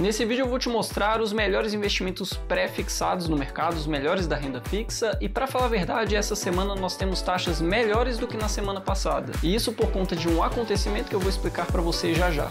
Nesse vídeo eu vou te mostrar os melhores investimentos pré-fixados no mercado, os melhores da renda fixa, e para falar a verdade, essa semana nós temos taxas melhores do que na semana passada. E isso por conta de um acontecimento que eu vou explicar para você já já.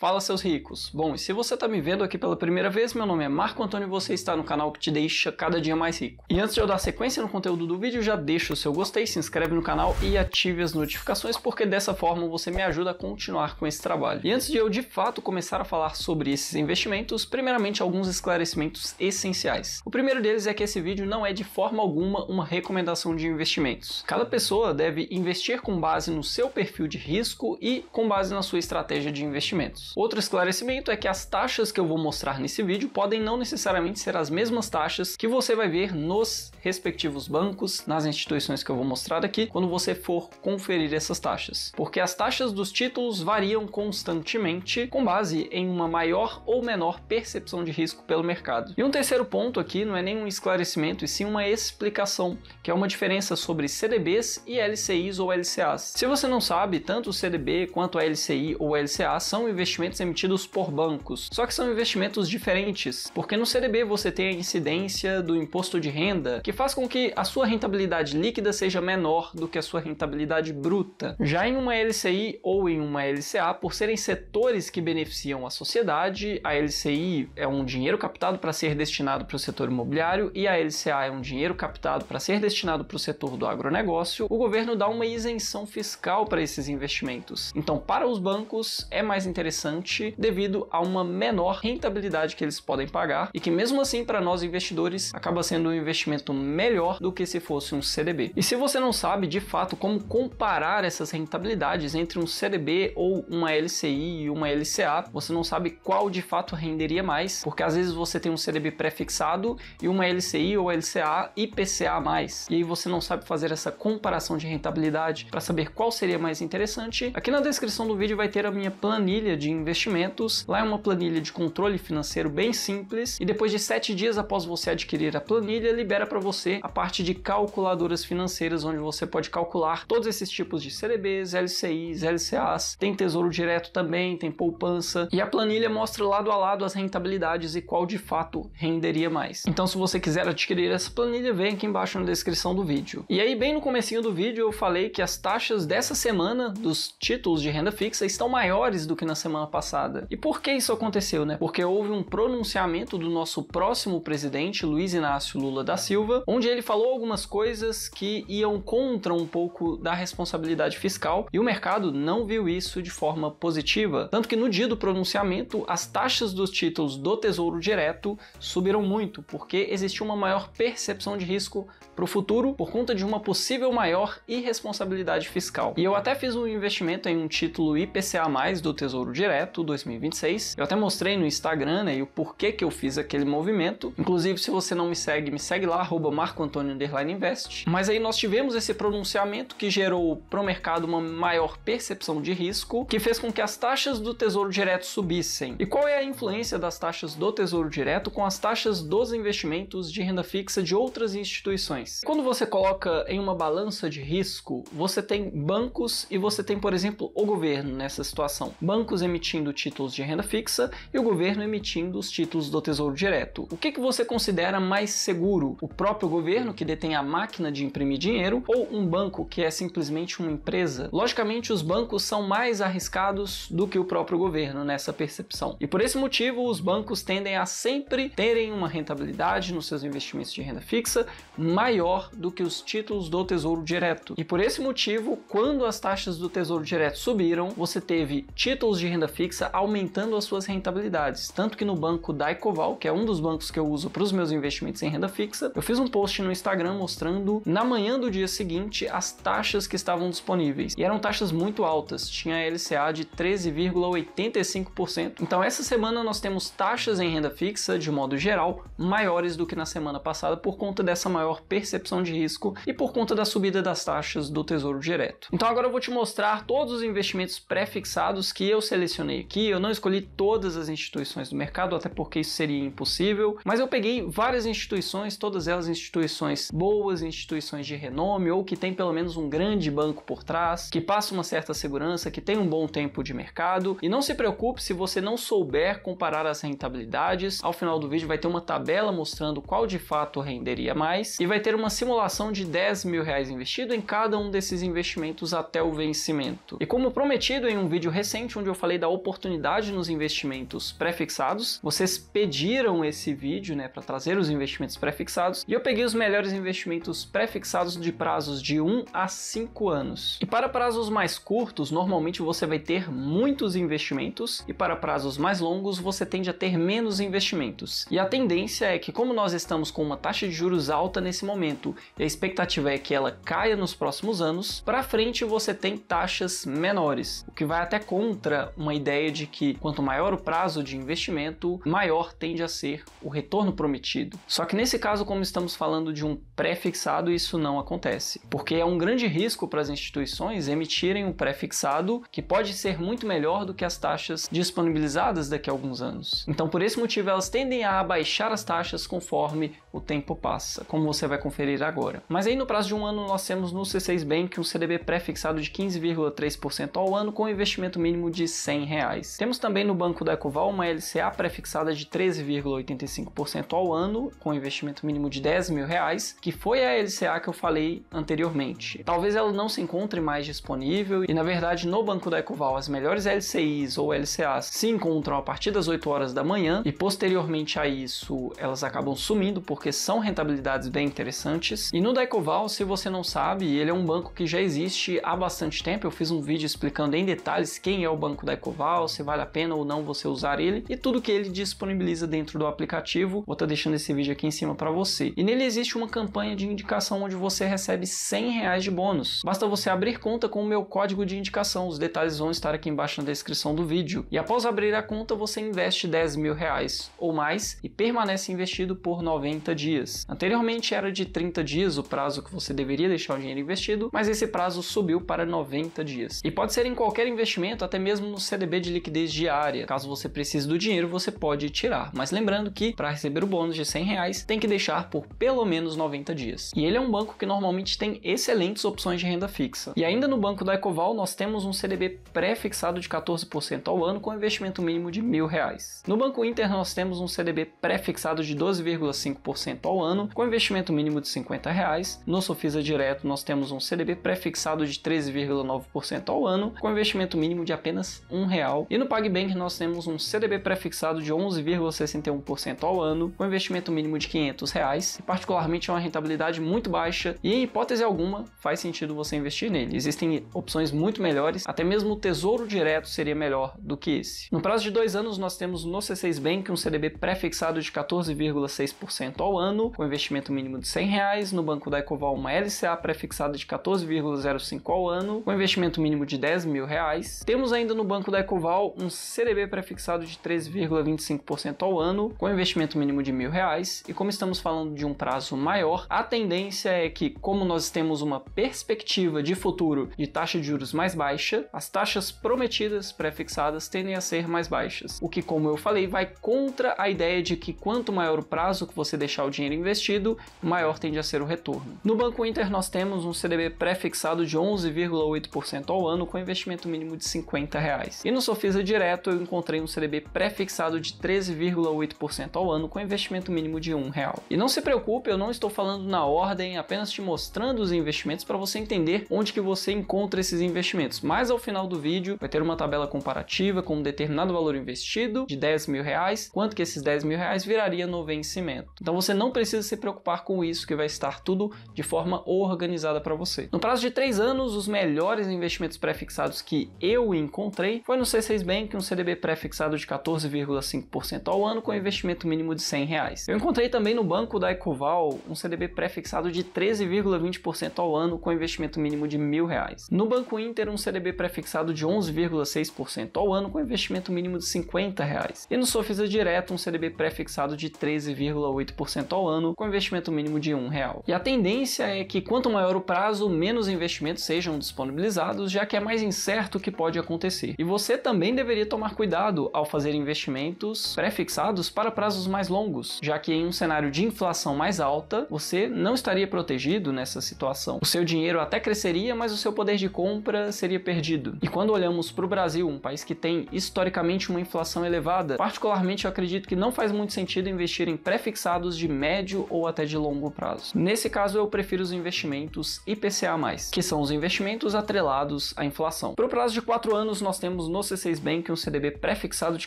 Fala seus ricos! Bom, e se você está me vendo aqui pela primeira vez, meu nome é Marco Antônio e você está no canal que te deixa cada dia mais rico. E antes de eu dar sequência no conteúdo do vídeo, já deixa o seu gostei, se inscreve no canal e ative as notificações, porque dessa forma você me ajuda a continuar com esse trabalho. E antes de eu de fato começar a falar sobre esses investimentos, primeiramente alguns esclarecimentos essenciais. O primeiro deles é que esse vídeo não é de forma alguma uma recomendação de investimentos. Cada pessoa deve investir com base no seu perfil de risco e com base na sua estratégia de investimentos. Outro esclarecimento é que as taxas que eu vou mostrar nesse vídeo podem não necessariamente ser as mesmas taxas que você vai ver nos respectivos bancos, nas instituições que eu vou mostrar aqui, quando você for conferir essas taxas. Porque as taxas dos títulos variam constantemente com base em uma maior ou menor percepção de risco pelo mercado. E um terceiro ponto aqui não é nenhum esclarecimento, e sim uma explicação, que é uma diferença sobre CDBs e LCIs ou LCAs. Se você não sabe, tanto o CDB quanto a LCI ou LCA são investimentos emitidos por bancos, só que são investimentos diferentes, porque no CDB você tem a incidência do imposto de renda, que que faz com que a sua rentabilidade líquida seja menor do que a sua rentabilidade bruta. Já em uma LCI ou em uma LCA, por serem setores que beneficiam a sociedade, a LCI é um dinheiro captado para ser destinado para o setor imobiliário e a LCA é um dinheiro captado para ser destinado para o setor do agronegócio, o governo dá uma isenção fiscal para esses investimentos. Então, para os bancos, é mais interessante devido a uma menor rentabilidade que eles podem pagar e que, mesmo assim, para nós investidores, acaba sendo um investimento melhor do que se fosse um CDB. E se você não sabe de fato como comparar essas rentabilidades entre um CDB ou uma LCI e uma LCA, você não sabe qual de fato renderia mais, porque às vezes você tem um CDB pré-fixado e uma LCI ou LCA IPCA mais. E aí você não sabe fazer essa comparação de rentabilidade para saber qual seria mais interessante. Aqui na descrição do vídeo vai ter a minha planilha de investimentos. Lá é uma planilha de controle financeiro bem simples e depois de 7 dias após você adquirir a planilha, libera para você você a parte de calculadoras financeiras, onde você pode calcular todos esses tipos de CDBs, LCIs, LCAs, tem tesouro direto também, tem poupança, e a planilha mostra lado a lado as rentabilidades e qual de fato renderia mais. Então, se você quiser adquirir essa planilha, vem aqui embaixo na descrição do vídeo. E aí, bem no comecinho do vídeo, eu falei que as taxas dessa semana dos títulos de renda fixa estão maiores do que na semana passada. E por que isso aconteceu, né? Porque houve um pronunciamento do nosso próximo presidente, Luiz Inácio Lula da Silva, onde ele falou algumas coisas que iam contra um pouco da responsabilidade fiscal e o mercado não viu isso de forma positiva. Tanto que no dia do pronunciamento, as taxas dos títulos do Tesouro Direto subiram muito, porque existiu uma maior percepção de risco para o futuro por conta de uma possível maior irresponsabilidade fiscal. E eu até fiz um investimento em um título IPCA, do Tesouro Direto 2026. Eu até mostrei no Instagram né, o porquê que eu fiz aquele movimento. Inclusive, se você não me segue, me segue lá, arroba arroba Marco Antônio Underline Invest. Mas aí nós tivemos esse pronunciamento que gerou para o mercado uma maior percepção de risco, que fez com que as taxas do Tesouro Direto subissem. E qual é a influência das taxas do Tesouro Direto com as taxas dos investimentos de renda fixa de outras instituições? Quando você coloca em uma balança de risco, você tem bancos e você tem, por exemplo, o governo nessa situação. Bancos emitindo títulos de renda fixa e o governo emitindo os títulos do Tesouro Direto. O que, que você considera mais seguro? O próprio próprio governo que detém a máquina de imprimir dinheiro ou um banco que é simplesmente uma empresa. Logicamente, os bancos são mais arriscados do que o próprio governo nessa percepção. E por esse motivo, os bancos tendem a sempre terem uma rentabilidade nos seus investimentos de renda fixa maior do que os títulos do Tesouro Direto. E por esse motivo, quando as taxas do Tesouro Direto subiram, você teve títulos de renda fixa aumentando as suas rentabilidades. Tanto que no banco da Ecoval, que é um dos bancos que eu uso para os meus investimentos em renda fixa, eu fiz um post no Instagram mostrando na manhã do dia seguinte as taxas que estavam disponíveis. E eram taxas muito altas, tinha LCA de 13,85%. Então essa semana nós temos taxas em renda fixa, de modo geral, maiores do que na semana passada por conta dessa maior percepção de risco e por conta da subida das taxas do Tesouro Direto. Então agora eu vou te mostrar todos os investimentos pré-fixados que eu selecionei aqui. Eu não escolhi todas as instituições do mercado, até porque isso seria impossível, mas eu peguei várias instituições, todas elas instituições instituições boas, instituições de renome ou que tem pelo menos um grande banco por trás, que passa uma certa segurança, que tem um bom tempo de mercado. E não se preocupe se você não souber comparar as rentabilidades. Ao final do vídeo vai ter uma tabela mostrando qual de fato renderia mais e vai ter uma simulação de 10 mil reais investido em cada um desses investimentos até o vencimento. E como prometido em um vídeo recente onde eu falei da oportunidade nos investimentos prefixados, vocês pediram esse vídeo, né, para trazer os investimentos prefixados e eu eu peguei os melhores investimentos prefixados de prazos de 1 a 5 anos. E para prazos mais curtos, normalmente você vai ter muitos investimentos, e para prazos mais longos, você tende a ter menos investimentos. E a tendência é que, como nós estamos com uma taxa de juros alta nesse momento e a expectativa é que ela caia nos próximos anos, para frente você tem taxas menores, o que vai até contra uma ideia de que quanto maior o prazo de investimento, maior tende a ser o retorno prometido. Só que nesse caso, como estamos estamos falando de um pré-fixado, isso não acontece. Porque é um grande risco para as instituições emitirem um pré-fixado que pode ser muito melhor do que as taxas disponibilizadas daqui a alguns anos. Então, por esse motivo, elas tendem a abaixar as taxas conforme o tempo passa, como você vai conferir agora. Mas aí, no prazo de um ano, nós temos no C6 Bank um CDB pré-fixado de 15,3% ao ano com investimento mínimo de 100. Reais. Temos também no Banco da Ecoval uma LCA pré-fixada de 13,85% ao ano com investimento mínimo de 10 10 mil reais, que foi a LCA que eu falei anteriormente. Talvez ela não se encontre mais disponível e, na verdade, no Banco da Ecoval, as melhores LCIs ou LCAs se encontram a partir das 8 horas da manhã e, posteriormente a isso, elas acabam sumindo porque são rentabilidades bem interessantes. E no da Ecoval, se você não sabe, ele é um banco que já existe há bastante tempo. Eu fiz um vídeo explicando em detalhes quem é o Banco da Ecoval, se vale a pena ou não você usar ele e tudo que ele disponibiliza dentro do aplicativo. Vou estar tá deixando esse vídeo aqui em cima para você. E nele existe uma campanha de indicação onde você recebe 100 reais de bônus. Basta você abrir conta com o meu código de indicação, os detalhes vão estar aqui embaixo na descrição do vídeo. E após abrir a conta, você investe 10 mil reais ou mais e permanece investido por 90 dias. Anteriormente era de 30 dias o prazo que você deveria deixar o dinheiro investido, mas esse prazo subiu para 90 dias. E pode ser em qualquer investimento, até mesmo no CDB de liquidez diária. Caso você precise do dinheiro, você pode tirar. Mas lembrando que para receber o bônus de 100 reais, tem que deixar por pelo menos 90 dias. E ele é um banco que normalmente tem excelentes opções de renda fixa. E ainda no banco da Ecoval, nós temos um CDB pré-fixado de 14% ao ano com investimento mínimo de mil reais. No Banco Inter, nós temos um CDB pré-fixado de 12,5% ao ano com investimento mínimo de 50 reais. No Sofisa Direto, nós temos um CDB pré-fixado de 13,9% ao ano com investimento mínimo de apenas um real. E no PagBank, nós temos um CDB pré-fixado de 11,61% ao ano com investimento mínimo de 500 reais particularmente é uma rentabilidade muito baixa e em hipótese alguma faz sentido você investir nele. Existem opções muito melhores, até mesmo o Tesouro Direto seria melhor do que esse. No prazo de dois anos, nós temos no C6 Bank um CDB pré-fixado de 14,6% ao ano, com investimento mínimo de 100 reais. No Banco da Ecoval, uma LCA pré-fixada de 14,05% ao ano, com investimento mínimo de 10 mil reais. Temos ainda no Banco da Ecoval um CDB pré-fixado de 13,25% ao ano, com investimento mínimo de mil reais. E como estamos falando de um prazo maior, a tendência é que, como nós temos uma perspectiva de futuro de taxa de juros mais baixa, as taxas prometidas pré-fixadas tendem a ser mais baixas. O que, como eu falei, vai contra a ideia de que quanto maior o prazo que você deixar o dinheiro investido, maior tende a ser o retorno. No Banco Inter nós temos um CDB pré-fixado de 11,8% ao ano com investimento mínimo de 50 reais. E no Sofisa Direto eu encontrei um CDB pré-fixado de 13,8% ao ano com investimento mínimo de 1 real. E não se preocupe preocupe, eu não estou falando na ordem, apenas te mostrando os investimentos para você entender onde que você encontra esses investimentos. Mas ao final do vídeo vai ter uma tabela comparativa com um determinado valor investido de 10 mil reais, quanto que esses 10 mil reais viraria no vencimento. Então você não precisa se preocupar com isso, que vai estar tudo de forma organizada para você. No prazo de três anos, os melhores investimentos pré-fixados que eu encontrei foi no C6 Bank, um CDB pré-fixado de 14,5% ao ano com investimento mínimo de 100 reais. Eu encontrei também no banco da Eco Val um CDB prefixado de 13,20% ao ano com investimento mínimo de mil reais. No Banco Inter, um CDB prefixado de 11,6% ao ano com investimento mínimo de 50 reais. E no Sofisa Direto, um CDB prefixado de 13,8% ao ano com investimento mínimo de um real. E a tendência é que quanto maior o prazo, menos investimentos sejam disponibilizados, já que é mais incerto o que pode acontecer. E você também deveria tomar cuidado ao fazer investimentos prefixados para prazos mais longos, já que em um cenário de inflação mais alta, você não estaria protegido nessa situação. O seu dinheiro até cresceria, mas o seu poder de compra seria perdido. E quando olhamos para o Brasil, um país que tem historicamente uma inflação elevada, particularmente eu acredito que não faz muito sentido investir em prefixados de médio ou até de longo prazo. Nesse caso, eu prefiro os investimentos IPCA, que são os investimentos atrelados à inflação. Para o prazo de 4 anos, nós temos no C6 Bank um CDB prefixado de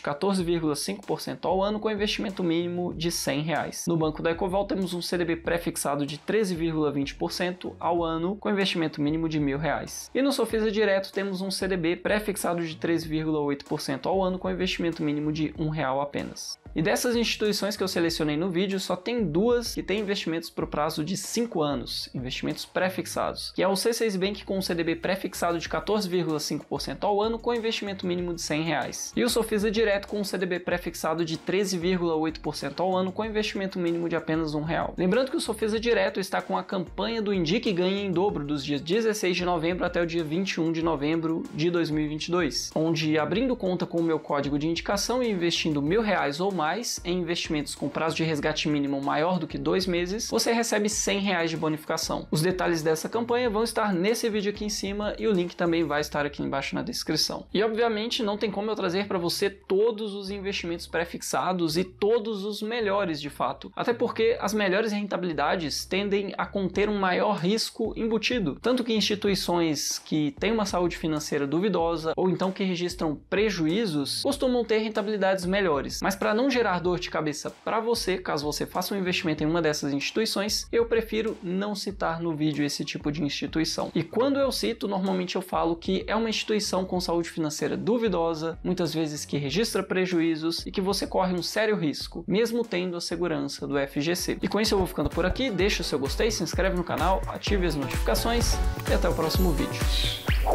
14,5% ao ano com investimento mínimo de R$ 100. Reais. No Banco da Ecoval, temos temos um CDB pré-fixado de 13,20% ao ano, com investimento mínimo de mil reais. E no Sofisa Direto temos um CDB pré-fixado de 3,8% ao ano, com investimento mínimo de um real apenas. E dessas instituições que eu selecionei no vídeo, só tem duas que têm investimentos para o prazo de 5 anos, investimentos pré-fixados, que é o C6 Bank com um CDB pré-fixado de 14,5% ao ano com investimento mínimo de 100 reais. E o Sofisa Direto com um CDB pré-fixado de 13,8% ao ano com investimento mínimo de apenas um real. Lembrando que o Sofisa Direto está com a campanha do Indique Ganha em dobro dos dias 16 de novembro até o dia 21 de novembro de 2022, onde abrindo conta com o meu código de indicação e investindo mil reais ou mais mais em investimentos com prazo de resgate mínimo maior do que dois meses, você recebe 100 reais de bonificação. Os detalhes dessa campanha vão estar nesse vídeo aqui em cima e o link também vai estar aqui embaixo na descrição. E obviamente não tem como eu trazer para você todos os investimentos pré-fixados e todos os melhores de fato, até porque as melhores rentabilidades tendem a conter um maior risco embutido, tanto que instituições que têm uma saúde financeira duvidosa ou então que registram prejuízos costumam ter rentabilidades melhores. Mas para não gerar dor de cabeça para você, caso você faça um investimento em uma dessas instituições, eu prefiro não citar no vídeo esse tipo de instituição. E quando eu cito, normalmente eu falo que é uma instituição com saúde financeira duvidosa, muitas vezes que registra prejuízos e que você corre um sério risco, mesmo tendo a segurança do FGC. E com isso eu vou ficando por aqui, deixa o seu gostei, se inscreve no canal, ative as notificações e até o próximo vídeo.